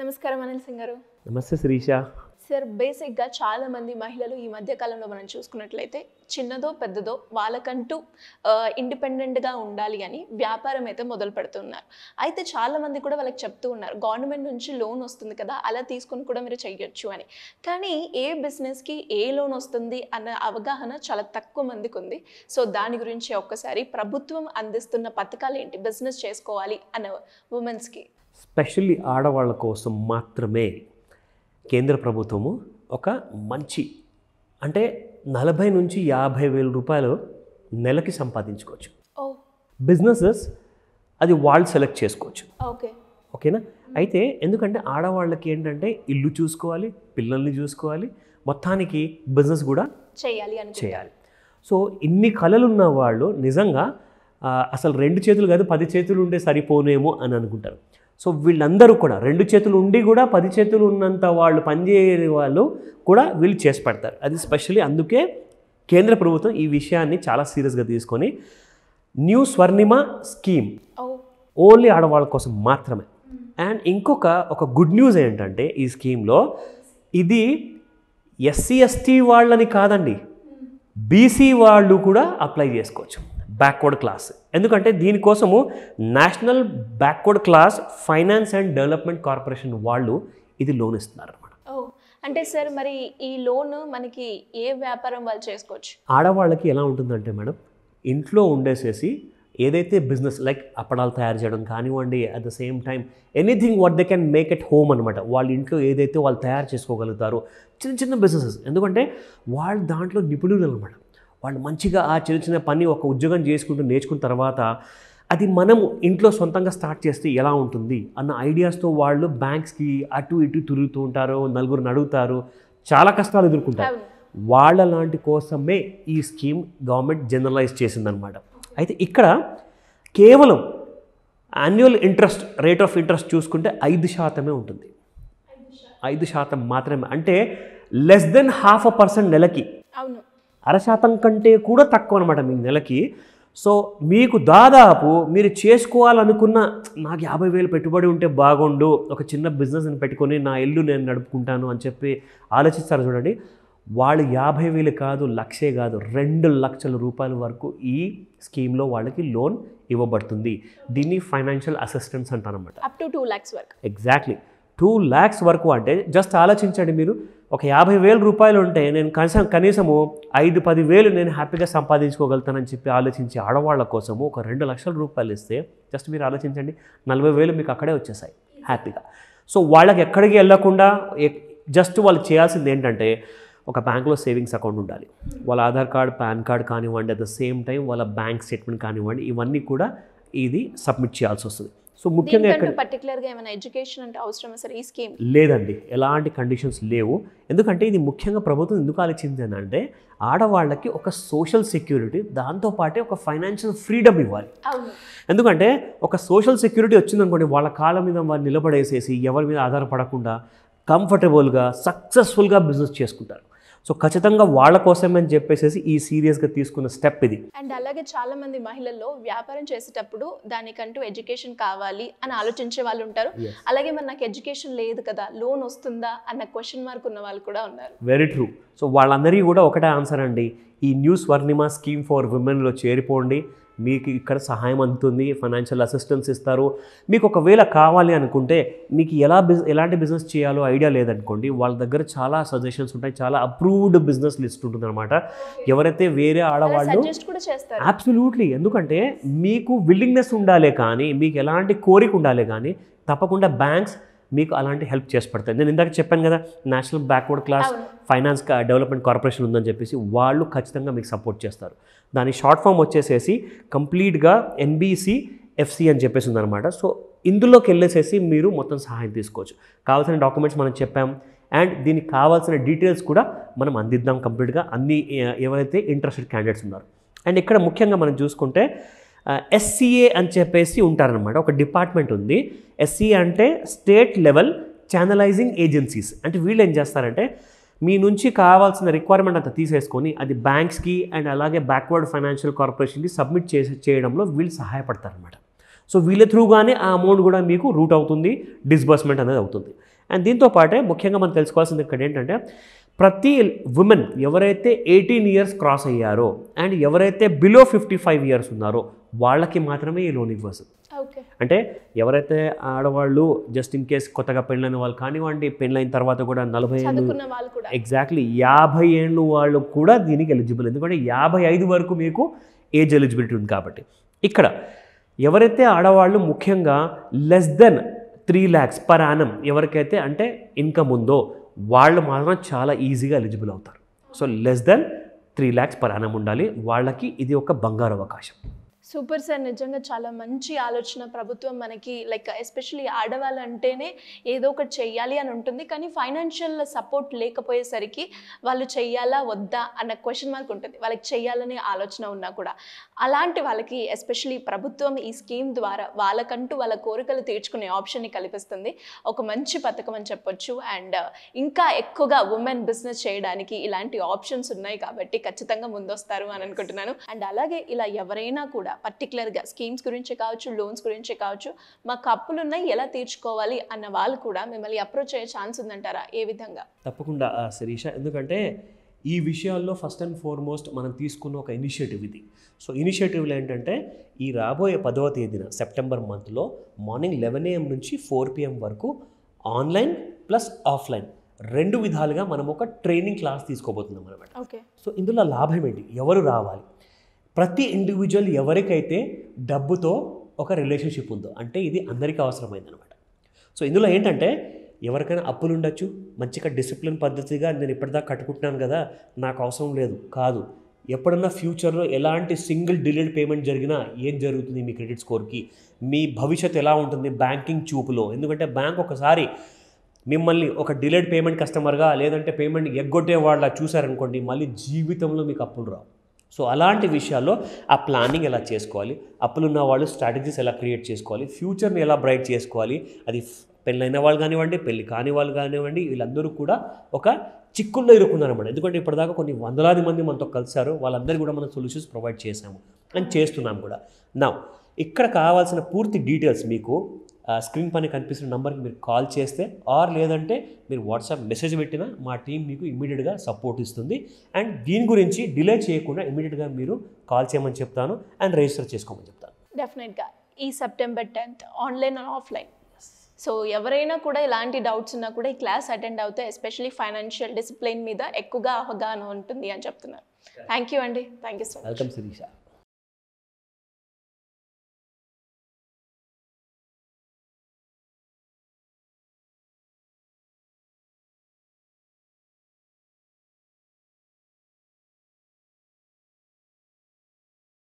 నమస్కారం అనిల్ సింగ్ గారు నమస్తే శ్రీష సార్ బేసిక్గా చాలామంది మహిళలు ఈ మధ్య కాలంలో మనం చూసుకున్నట్లయితే చిన్నదో పెద్దదో వాళ్ళకంటూ ఇండిపెండెంట్గా ఉండాలి అని వ్యాపారం అయితే మొదలు పెడుతున్నారు అయితే చాలా మంది కూడా వాళ్ళకి చెప్తూ ఉన్నారు గవర్నమెంట్ నుంచి లోన్ వస్తుంది కదా అలా తీసుకుని కూడా మీరు చెయ్యొచ్చు అని కానీ ఏ బిజినెస్కి ఏ లోన్ వస్తుంది అన్న అవగాహన చాలా తక్కువ మందికి ఉంది సో దాని గురించి ఒక్కసారి ప్రభుత్వం అందిస్తున్న పథకాలు ఏంటి బిజినెస్ చేసుకోవాలి అన్న ఉమెన్స్కి స్పెషల్లీ ఆడవాళ్ళ కోసం మాత్రమే కేంద్ర ప్రభుత్వము ఒక మంచి అంటే నలభై నుంచి యాభై వేల రూపాయలు నెలకి సంపాదించుకోవచ్చు బిజినెసెస్ అది వాళ్ళు సెలెక్ట్ చేసుకోవచ్చు ఓకే ఓకేనా అయితే ఎందుకంటే ఆడవాళ్ళకి ఏంటంటే ఇల్లు చూసుకోవాలి పిల్లల్ని చూసుకోవాలి మొత్తానికి బిజినెస్ కూడా చేయాలి అని చేయాలి సో ఇన్ని కళలు ఉన్న వాళ్ళు నిజంగా అసలు రెండు చేతులు కాదు పది చేతులు ఉంటే సరిపోనేమో అని అనుకుంటారు సో వీళ్ళందరూ కూడా రెండు చేతులు ఉండి కూడా పది చేతులు ఉన్నంత వాళ్ళు పనిచేయని వాళ్ళు కూడా వీళ్ళు చేసి పెడతారు అది స్పెషల్లీ అందుకే కేంద్ర ప్రభుత్వం ఈ విషయాన్ని చాలా సీరియస్గా తీసుకొని న్యూ స్వర్ణిమ స్కీమ్ ఓన్లీ ఆడవాళ్ళ కోసం మాత్రమే అండ్ ఇంకొక ఒక గుడ్ న్యూస్ ఏంటంటే ఈ స్కీమ్లో ఇది ఎస్సీ ఎస్టీ వాళ్ళని కాదండి బీసీ వాళ్ళు కూడా అప్లై చేసుకోవచ్చు బ్యాక్వర్డ్ క్లాస్ ఎందుకంటే దీనికోసము national backward class finance and development corporation వాళ్ళు ఇది లోన్ ఇస్తున్నారు అనమాట అంటే సార్ మరి ఈ లోన్ మనకి ఏ వ్యాపారం వాళ్ళు చేసుకోవచ్చు ఆడవాళ్ళకి ఎలా ఉంటుందంటే మేడం ఇంట్లో ఉండేసేసి ఏదైతే బిజినెస్ లైక్ అప్పడాలు తయారు చేయడం కానివ్వండి at the same time anything what they can make at home అనమాట వాళ్ళ ఇంట్లో ఏదైతే వాళ్ళు తయారు చేసుకోగలుగుతారో చిన్న చిన్న బిజినెసెస్ ఎందుకంటే వాళ్ళు దాంట్లో నిపుణులు అనమాట వాళ్ళు మంచిగా ఆ చిన్న చిన్న పని ఒక ఉద్యోగం చేసుకుంటూ నేర్చుకున్న తర్వాత అది మనము ఇంట్లో సొంతంగా స్టార్ట్ చేస్తే ఎలా ఉంటుంది అన్న ఐడియాస్తో వాళ్ళు బ్యాంక్స్కి అటు ఇటు తిరుగుతూ ఉంటారు నలుగురిని అడుగుతారు చాలా కష్టాలు ఎదుర్కొంటారు వాళ్ళ లాంటి కోసమే ఈ స్కీమ్ గవర్నమెంట్ జనరలైజ్ చేసిందనమాట అయితే ఇక్కడ కేవలం annual interest rate of interest చూసుకుంటే ఐదు శాతమే ఉంటుంది ఐదు శాతం మాత్రమే అంటే less than half a percent నెలకి అవును అరశాతం కంటే కూడా తక్కువ అనమాట మీ నెలకి సో మీకు దాదాపు మీరు చేసుకోవాలనుకున్న నాకు యాభై వేలు పెట్టుబడి ఉంటే బాగుండు ఒక చిన్న బిజినెస్ని పెట్టుకొని నా ఇల్లు నేను నడుపుకుంటాను అని చెప్పి ఆలోచిస్తారు చూడండి వాళ్ళు యాభై వేలు కాదు లక్షే కాదు రెండు లక్షల రూపాయల వరకు ఈ స్కీమ్లో వాళ్ళకి లోన్ ఇవ్వబడుతుంది దీన్ని ఫైనాన్షియల్ అసిస్టెన్స్ అంటారనమాట అప్ టు టూ ల్యాక్స్ వరకు ఎగ్జాక్ట్లీ టూ ల్యాక్స్ వరకు అంటే జస్ట్ ఆలోచించండి మీరు ఒక యాభై వేల రూపాయలు ఉంటే నేను కనీసం కనీసము ఐదు పది వేలు నేను హ్యాపీగా సంపాదించుకోగలుగుతానని చెప్పి ఆలోచించే ఆడవాళ్ళ కోసము ఒక రెండు లక్షల రూపాయలు ఇస్తే జస్ట్ మీరు ఆలోచించండి నలభై వేలు మీకు అక్కడే వచ్చేసాయి హ్యాపీగా సో వాళ్ళకి ఎక్కడికి వెళ్ళకుండా జస్ట్ వాళ్ళు చేయాల్సింది ఏంటంటే ఒక బ్యాంక్లో సేవింగ్స్ అకౌంట్ ఉండాలి వాళ్ళ ఆధార్ కార్డ్ పాన్ కార్డ్ కానివ్వండి అట్ ద సేమ్ టైం వాళ్ళ బ్యాంక్ స్టేట్మెంట్ కానివ్వండి ఇవన్నీ కూడా ఇది సబ్మిట్ చేయాల్సి వస్తుంది సో ముఖ్యంగా పర్టికులర్గా ఏమైనా ఎడ్యుకేషన్ అంటే అవసరమే సార్ ఈ స్కీమ్ లేదండి ఎలాంటి కండిషన్స్ లేవు ఎందుకంటే ఇది ముఖ్యంగా ప్రభుత్వం ఎందుకు ఆలోచించింది అని అంటే ఆడవాళ్ళకి ఒక సోషల్ సెక్యూరిటీ దాంతోపాటే ఒక ఫైనాన్షియల్ ఫ్రీడమ్ ఇవ్వాలి ఎందుకంటే ఒక సోషల్ సెక్యూరిటీ వచ్చిందనుకోండి వాళ్ళ కాళ్ళ మీద వాళ్ళు నిలబడేసేసి ఎవరి మీద ఆధారపడకుండా కంఫర్టబుల్గా సక్సెస్ఫుల్గా బిజినెస్ చేసుకుంటారు సో ఖచ్చితంగా వాళ్ళ కోసమని చెప్పేసి ఈ సీరియస్గా తీసుకున్న స్టెప్ ఇది అండ్ అలాగే చాలా మంది మహిళల్లో వ్యాపారం చేసేటప్పుడు దానికంటూ ఎడ్యుకేషన్ కావాలి అని ఆలోచించే వాళ్ళు ఉంటారు అలాగే మరి నాకు ఎడ్యుకేషన్ లేదు కదా లోన్ వస్తుందా అన్న క్వశ్చన్ మార్క్ ఉన్న వాళ్ళు కూడా ఉన్నారు వెరీ ట్రూ సో వాళ్ళందరికీ కూడా ఒకటే ఆన్సర్ అండి ఈ న్యూస్ స్వర్ణిమా స్కీమ్ ఫర్ ఉమెన్లో చేరిపోండి మీకు ఇక్కడ సహాయం అందుతుంది ఫైనాన్షియల్ అసిస్టెన్స్ ఇస్తారు మీకు ఒకవేళ కావాలి అనుకుంటే మీకు ఎలా బిజ్ ఎలాంటి బిజినెస్ చేయాలో ఐడియా లేదనుకోండి వాళ్ళ దగ్గర చాలా సజెషన్స్ ఉంటాయి చాలా అప్రూవ్డ్ బిజినెస్ లిస్ట్ ఉంటుంది అనమాట ఎవరైతే వేరే ఆడవాళ్ళు అబ్సల్యూట్లీ ఎందుకంటే మీకు విల్లింగ్నెస్ ఉండాలి కానీ మీకు ఎలాంటి కోరిక ఉండాలి కానీ తప్పకుండా బ్యాంక్స్ మీకు అలాంటి హెల్ప్ చేసి పడతాయి నేను ఇందాక చెప్పాను కదా national backward class finance development corporation ఉందని చెప్పేసి వాళ్ళు ఖచ్చితంగా మీకు సపోర్ట్ చేస్తారు దాని షార్ట్ ఫామ్ వచ్చేసేసి కంప్లీట్గా ఎన్బీసీ ఎఫ్సి అని చెప్పేసి ఉందన్నమాట సో ఇందులోకి వెళ్ళేసేసి మీరు మొత్తం సహాయం తీసుకోవచ్చు కావాల్సిన డాక్యుమెంట్స్ మనం చెప్పాం అండ్ దీనికి కావాల్సిన డీటెయిల్స్ కూడా మనం అందిద్దాం కంప్లీట్గా అన్ని ఎవరైతే ఇంట్రెస్టెడ్ క్యాండిడేట్స్ ఉన్నారు అండ్ ఇక్కడ ముఖ్యంగా మనం చూసుకుంటే ఎస్సీఏ అని చెప్పేసి ఉంటారనమాట ఒక డిపార్ట్మెంట్ ఉంది ఎస్సీఏ అంటే స్టేట్ లెవెల్ ఛానలైజింగ్ ఏజెన్సీస్ అంటే వీళ్ళు ఏం చేస్తారంటే మీ నుంచి కావాల్సిన రిక్వైర్మెంట్ అంతా తీసేసుకొని అది బ్యాంక్స్కి అండ్ అలాగే బ్యాక్వర్డ్ ఫైనాన్షియల్ కార్పొరేషన్కి సబ్మిట్ చేసి చేయడంలో వీళ్ళు సహాయపడతారు అనమాట సో వీళ్ళ త్రూగానే ఆ అమౌంట్ కూడా మీకు రూట్ అవుతుంది డిస్బర్స్మెంట్ అనేది అవుతుంది అండ్ దీంతో పాటే ముఖ్యంగా మనం తెలుసుకోవాల్సింది ఇక్కడ ఏంటంటే ప్రతి ఉమెన్ ఎవరైతే ఎయిటీన్ ఇయర్స్ క్రాస్ అయ్యారో అండ్ ఎవరైతే బిలో ఫిఫ్టీ ఫైవ్ ఇయర్స్ ఉన్నారో వాళ్ళకి మాత్రమే ఈ లోన్ ఇవ్వచ్చు Ah, అంటే ఎవరైతే ఆడవాళ్ళు జస్ట్ ఇన్ కేస్ కొత్తగా పెళ్ళైన వాళ్ళు కానివ్వండి పెళ్ళైన తర్వాత కూడా నలభై ఎగ్జాక్ట్లీ యాభై ఏళ్ళు వాళ్ళు కూడా దీనికి ఎలిజిబుల్ ఎందుకంటే యాభై ఐదు వరకు మీకు ఏజ్ ఎలిజిబిలిటీ ఉంది కాబట్టి ఇక్కడ ఎవరైతే ఆడవాళ్ళు ముఖ్యంగా less than three lakhs per annum ఎవరికైతే అంటే ఇన్కమ్ ఉందో వాళ్ళు మాత్రం చాలా ఈజీగా ఎలిజిబుల్ అవుతారు so less than three lakhs per annum ఉండాలి వాళ్ళకి ఇది ఒక బంగారు అవకాశం సూపర్ సార్ నిజంగా చాలా మంచి ఆలోచన ప్రభుత్వం మనకి లైక్ ఎస్పెషలీ ఆడవాళ్ళంటేనే ఏదో ఒకటి చెయ్యాలి అని ఉంటుంది కానీ ఫైనాన్షియల్ సపోర్ట్ లేకపోయేసరికి వాళ్ళు చెయ్యాలా వద్దా అన్న క్వశ్చన్ మార్క్ ఉంటుంది వాళ్ళకి చెయ్యాలనే ఆలోచన ఉన్నా కూడా అలాంటి వాళ్ళకి ఎస్పెషలీ ప్రభుత్వం ఈ స్కీమ్ ద్వారా వాళ్ళకంటూ వాళ్ళ కోరికలు తీర్చుకునే ఆప్షన్ని కల్పిస్తుంది ఒక మంచి పథకం అని చెప్పొచ్చు అండ్ ఇంకా ఎక్కువగా ఉమెన్ బిజినెస్ చేయడానికి ఇలాంటి ఆప్షన్స్ ఉన్నాయి కాబట్టి ఖచ్చితంగా ముందొస్తారు అని అనుకుంటున్నాను అండ్ అలాగే ఇలా ఎవరైనా కూడా పర్టికులర్గా స్కీమ్స్ గురించి కావచ్చు లోన్స్ గురించి కావచ్చు మాకు అప్పులు ఉన్నాయి ఎలా తీర్చుకోవాలి అన్న వాళ్ళు కూడా మిమ్మల్ని అప్రోచ్ అయ్యే ఛాన్స్ ఉందంటారా ఏ విధంగా తప్పకుండా శిరీష ఎందుకంటే ఈ విషయాల్లో ఫస్ట్ అండ్ ఫార్మోస్ట్ మనం తీసుకున్న ఒక ఇనిషియేటివ్ ఇది సో ఇనిషియేటివ్లు ఏంటంటే ఈ రాబోయే పదవ తేదీన సెప్టెంబర్ మంత్లో మార్నింగ్ లెవెన్ ఏఎం నుంచి ఫోర్ పిఎం వరకు ఆన్లైన్ ప్లస్ ఆఫ్లైన్ రెండు విధాలుగా మనం ఒక ట్రైనింగ్ క్లాస్ తీసుకోబోతున్నాం అనమాట సో ఇందులో లాభం ఏంటి ఎవరు రావాలి ప్రతి ఇండివిజువల్ ఎవరికైతే డబ్బుతో ఒక రిలేషన్షిప్ ఉందో అంటే ఇది అందరికీ అవసరమైంది అనమాట సో ఇందులో ఏంటంటే ఎవరికైనా అప్పులు ఉండొచ్చు మంచిగా డిసిప్లిన్ పద్ధతిగా నేను ఇప్పటిదాకా కట్టుకుంటున్నాను కదా నాకు అవసరం లేదు కాదు ఎప్పుడన్నా ఫ్యూచర్లో ఎలాంటి సింగిల్ డిలేడ్ పేమెంట్ జరిగినా ఏం జరుగుతుంది మీ క్రెడిట్ స్కోర్కి మీ భవిష్యత్ ఎలా ఉంటుంది బ్యాంకింగ్ చూపులో ఎందుకంటే బ్యాంక్ ఒకసారి మిమ్మల్ని ఒక డిలేడ్ పేమెంట్ కస్టమర్గా లేదంటే పేమెంట్ వాళ్ళ చూసారనుకోండి మళ్ళీ జీవితంలో మీకు అప్పులు రావు సో అలాంటి విషయాల్లో ఆ ప్లానింగ్ ఎలా చేసుకోవాలి అప్పులున్న వాళ్ళు స్ట్రాటజీస్ ఎలా క్రియేట్ చేసుకోవాలి ఫ్యూచర్ని ఎలా బ్రైట్ చేసుకోవాలి అది పెళ్ళైన వాళ్ళు కానివ్వండి పెళ్ళి కాని వాళ్ళు కానివ్వండి వీళ్ళందరూ కూడా ఒక చిక్కుల్లో ఇరుకున్నారన్నమాట ఎందుకంటే ఇప్పటిదాకా కొన్ని వందలాది మంది మనతో కలిశారు వాళ్ళందరూ కూడా మనం సొల్యూషన్స్ ప్రొవైడ్ చేశాము అని చేస్తున్నాం కూడా నా ఇక్కడ కావాల్సిన పూర్తి డీటెయిల్స్ మీకు స్క్రీన్ పైన కనిపిస్తున్న నెంబర్కి మీరు కాల్ చేస్తే ఆర్ లేదంటే మీరు వాట్సాప్ మెసేజ్ పెట్టినా మా టీం మీకు ఇమీడియట్గా సపోర్ట్ ఇస్తుంది అండ్ దీని గురించి డిలే చేయకుండా ఇమీడియట్గా మీరు కాల్ చేయమని చెప్తాను అండ్ రిజిస్టర్ చేసుకోమని చెప్తాను డెఫినెట్గా ఈ September tenth online and offline so ఎవరైనా కూడా ఇలాంటి డౌట్స్ ఉన్నా కూడా ఈ క్లాస్ అటెండ్ అవుతే ఎస్పెషలీ ఫైనాన్షియల్ డిసిప్లిన్ మీద ఎక్కువగా అవగాహన ఉంటుంది అని చెప్తున్నారు థ్యాంక్ యూ అండి thank you so much welcome Sirisha